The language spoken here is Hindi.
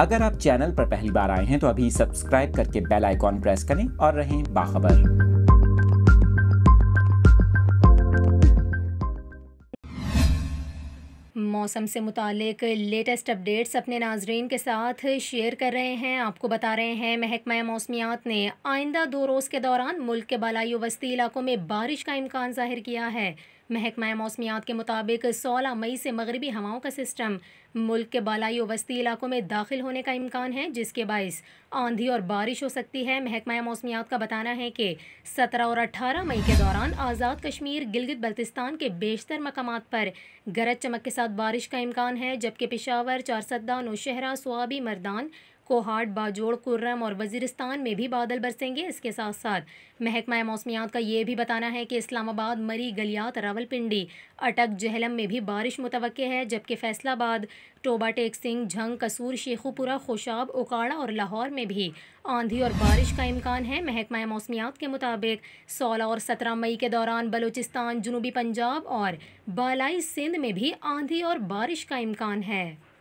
अगर आप चैनल पर पहली बार आए हैं तो अभी सब्सक्राइब करके बेल आइकॉन प्रेस करें और रहें बाखबर मौसम से मुतक लेटेस्ट अपडेट्स अपने नाजरीन के साथ शेयर कर रहे हैं आपको बता रहे हैं महकमा मौसमियात ने आइंदा दो रोज़ के दौरान मुल्क के बालाई वस्ती इलाकों में बारिश का इम्कान जाहिर किया है महकमा मौसमियात के मुताबिक सोलह मई से मगरबी हवाओं का सिस्टम मुल्क के बालाई वस्ती इलाकों में दाखिल होने का इम्कान है जिसके बायस आंधी और बारिश हो सकती है महकमा मौसमियात का बताना है कि सत्रह और अट्ठारह मई के दौरान आज़ाद कश्मीर गिलगित बल्तिस्तान के बेशतर मकाम पर गरज चमक के साथ बारिश का इम्कान है जबकि पिशावर चारसदा नौशहरा सुबी मरदान कोहाट बाजोड़ कुर्रम और वजीरिस्तान में भी बादल बरसेंगे इसके साथ साथ महकमा मौसमियात का ये भी बताना है कि इस्लामाबाद मरी गलियात रावलपिंडी अटक जहलम में भी बारिश मुतव है जबकि फैसलाबाद टोबा टेक सिंह झंग कसूर शेखुपुरा खुशाब उकाड़ा और लाहौर में भी आंधी और बारिश का इम्कान है महकमा मौसमियात के मुताबिक सोलह और सत्रह मई के दौरान बलूचिस्तान जनूबी पंजाब और बालाई सिंध में भी आंधी और बारिश का इम्कान है